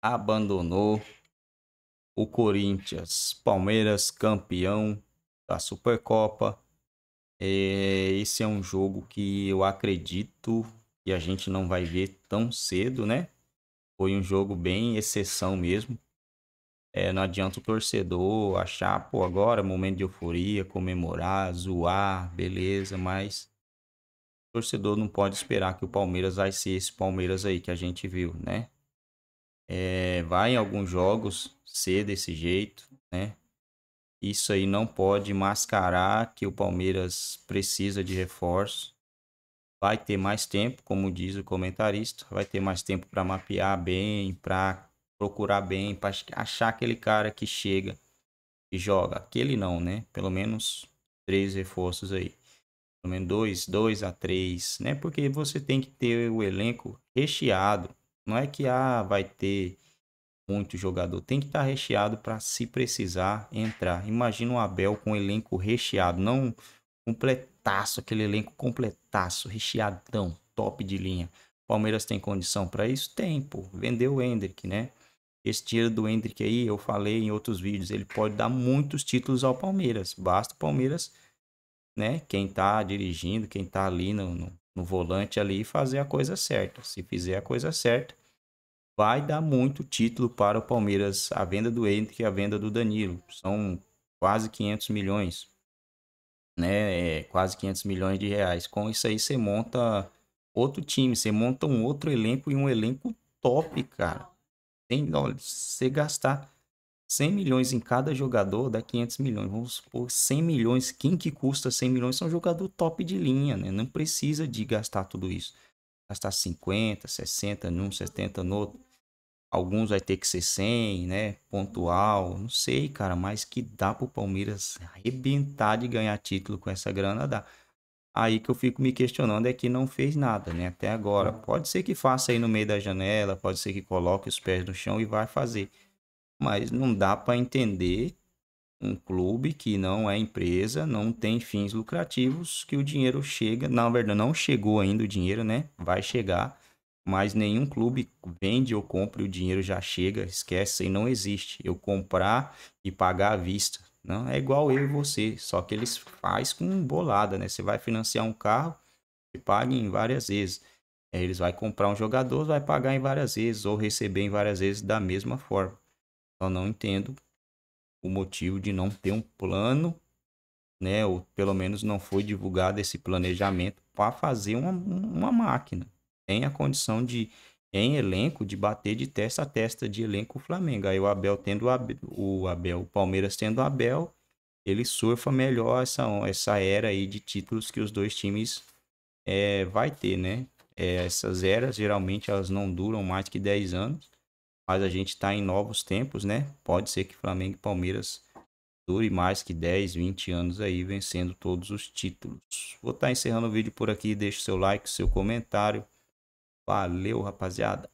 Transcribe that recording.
abandonou o Corinthians. Palmeiras campeão da Supercopa. É, esse é um jogo que eu acredito que a gente não vai ver tão cedo, né? Foi um jogo bem exceção mesmo. É, não adianta o torcedor achar, pô, agora é momento de euforia, comemorar, zoar, beleza, mas o torcedor não pode esperar que o Palmeiras vai ser esse Palmeiras aí que a gente viu, né? é, vai em alguns jogos ser desse jeito, né? Isso aí não pode mascarar que o Palmeiras precisa de reforço. Vai ter mais tempo, como diz o comentarista, vai ter mais tempo para mapear bem, para procurar bem, para achar aquele cara que chega e joga. Aquele não, né? Pelo menos três reforços aí. Pelo menos dois, dois a três, né? Porque você tem que ter o elenco recheado não é que ah, vai ter muito jogador. Tem que estar tá recheado para, se precisar, entrar. Imagina o Abel com o elenco recheado, não completaço, aquele elenco completaço, recheadão, top de linha. Palmeiras tem condição para isso? Tem, pô. Vendeu o Hendrick, né? Esse dinheiro do Hendrick aí, eu falei em outros vídeos, ele pode dar muitos títulos ao Palmeiras. Basta o Palmeiras, né? Quem tá dirigindo, quem tá ali no, no no volante ali e fazer a coisa certa. Se fizer a coisa certa, vai dar muito título para o Palmeiras. A venda do Henrique e a venda do Danilo são quase 500 milhões, né? É, quase 500 milhões de reais. Com isso aí você monta outro time, você monta um outro elenco e um elenco top, cara. Tem, olha, se você gastar 100 milhões em cada jogador dá 500 milhões. Vamos supor 100 milhões. Quem que custa 100 milhões são jogador top de linha, né? Não precisa de gastar tudo isso. Gastar 50, 60 num, 70 no outro. Alguns vai ter que ser 100, né? Pontual, não sei, cara. Mas que dá pro Palmeiras arrebentar de ganhar título com essa grana, dá. Aí que eu fico me questionando é que não fez nada, né? Até agora. Pode ser que faça aí no meio da janela, pode ser que coloque os pés no chão e vai fazer mas não dá para entender um clube que não é empresa, não tem fins lucrativos, que o dinheiro chega, na verdade não chegou ainda o dinheiro, né? Vai chegar, mas nenhum clube vende ou compra e o dinheiro já chega, esquece, e não existe. Eu comprar e pagar à vista, não né? é igual eu e você, só que eles faz com bolada, né? Você vai financiar um carro, e paga em várias vezes. É, eles vai comprar um jogador, vai pagar em várias vezes ou receber em várias vezes da mesma forma. Eu não entendo o motivo de não ter um plano, né? Ou pelo menos não foi divulgado esse planejamento para fazer uma, uma máquina. Tem a condição de, em elenco, de bater de testa a testa de elenco o Flamengo. Aí o Abel tendo o Abel, o, Abel, o Palmeiras tendo o Abel, ele surfa melhor essa, essa era aí de títulos que os dois times é, vai ter, né? É, essas eras geralmente elas não duram mais que 10 anos mas a gente está em novos tempos, né? Pode ser que Flamengo e Palmeiras dure mais que 10, 20 anos aí vencendo todos os títulos. Vou estar tá encerrando o vídeo por aqui, deixe seu like, seu comentário. Valeu, rapaziada.